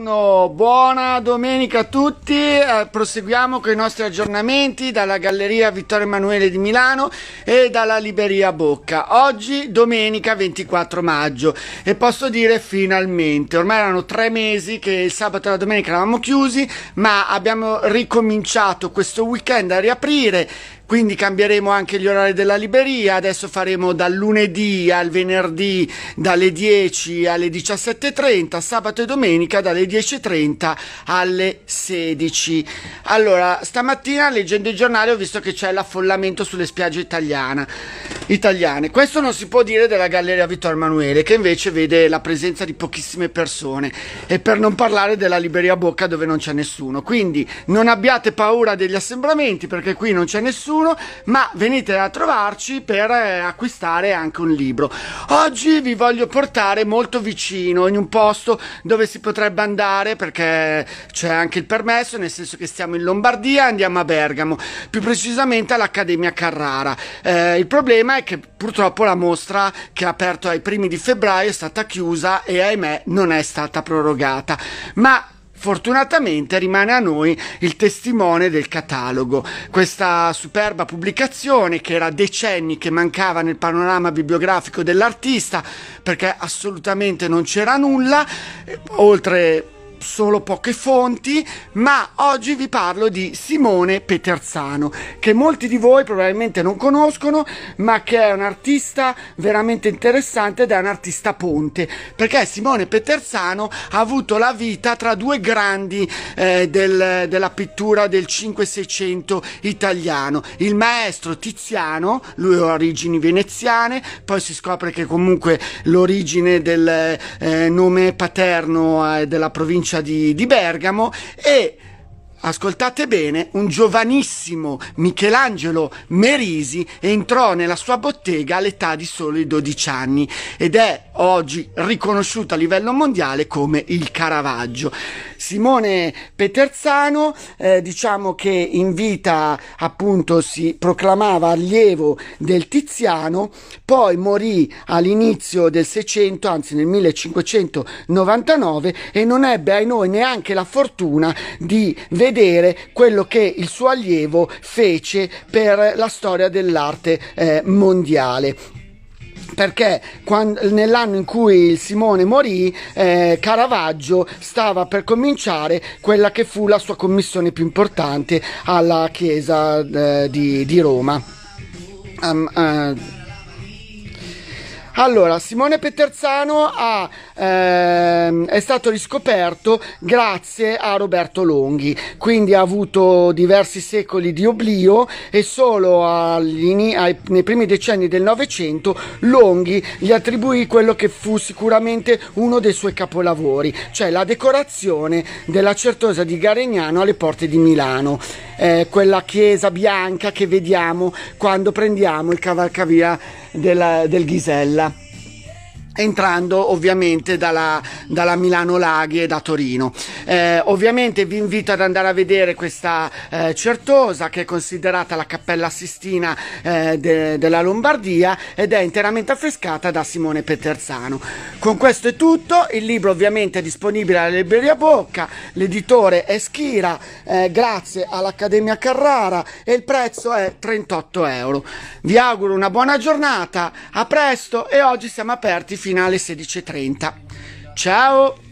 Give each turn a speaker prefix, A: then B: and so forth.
A: buona domenica a tutti, eh, proseguiamo con i nostri aggiornamenti dalla Galleria Vittorio Emanuele di Milano e dalla Liberia Bocca. Oggi domenica 24 maggio e posso dire finalmente, ormai erano tre mesi che il sabato e la domenica eravamo chiusi, ma abbiamo ricominciato questo weekend a riaprire quindi cambieremo anche gli orari della libreria, adesso faremo dal lunedì al venerdì dalle 10 alle 17.30, sabato e domenica dalle 10.30 alle 16. Allora, stamattina leggendo il giornale ho visto che c'è l'affollamento sulle spiagge italiane italiane. Questo non si può dire della Galleria Vittorio Emanuele, che invece vede la presenza di pochissime persone e per non parlare della Liberia Bocca dove non c'è nessuno. Quindi non abbiate paura degli assembramenti perché qui non c'è nessuno, ma venite a trovarci per eh, acquistare anche un libro. Oggi vi voglio portare molto vicino, in un posto dove si potrebbe andare perché c'è anche il permesso, nel senso che stiamo in Lombardia, andiamo a Bergamo, più precisamente all'Accademia Carrara. Eh, il problema è è che purtroppo la mostra che ha aperto ai primi di febbraio è stata chiusa e ahimè non è stata prorogata. Ma Fortunatamente rimane a noi il testimone del catalogo, questa superba pubblicazione che era decenni che mancava nel panorama bibliografico dell'artista perché assolutamente non c'era nulla, oltre solo poche fonti, ma oggi vi parlo di Simone Peterzano, che molti di voi probabilmente non conoscono, ma che è un artista veramente interessante ed è un artista ponte, perché Simone Peterzano ha avuto la vita tra due grandi eh, del, della pittura del 5-600 italiano, il maestro Tiziano, lui ha origini veneziane, poi si scopre che comunque l'origine del eh, nome paterno eh, della provincia provincia di, di Bergamo e ascoltate bene, un giovanissimo Michelangelo Merisi entrò nella sua bottega all'età di soli 12 anni ed è oggi riconosciuto a livello mondiale come il Caravaggio. Simone Peterzano, eh, diciamo che in vita appunto si proclamava allievo del Tiziano, poi morì all'inizio del 600, anzi nel 1599 e non ebbe ai noi neanche la fortuna di vedere quello che il suo allievo fece per la storia dell'arte eh, mondiale perché quando, nell'anno in cui Simone morì, eh, Caravaggio stava per cominciare quella che fu la sua commissione più importante alla chiesa eh, di, di, Roma. Um, uh, allora, Simone Petterzano ha, ehm, è stato riscoperto grazie a Roberto Longhi, quindi ha avuto diversi secoli di oblio e solo agli, ai, nei primi decenni del Novecento Longhi gli attribuì quello che fu sicuramente uno dei suoi capolavori, cioè la decorazione della Certosa di Garegnano alle porte di Milano, eh, quella chiesa bianca che vediamo quando prendiamo il cavalcavia della, del Ghisella entrando ovviamente dalla, dalla Milano Laghi e da Torino. Eh, ovviamente vi invito ad andare a vedere questa eh, certosa che è considerata la cappella sistina eh, de, della Lombardia ed è interamente affrescata da Simone Peterzano. Con questo è tutto, il libro ovviamente è disponibile alla Libreria Bocca, l'editore è Schira, eh, grazie all'Accademia Carrara e il prezzo è 38 euro. Vi auguro una buona giornata, a presto e oggi siamo aperti fino finale 16.30. Ciao!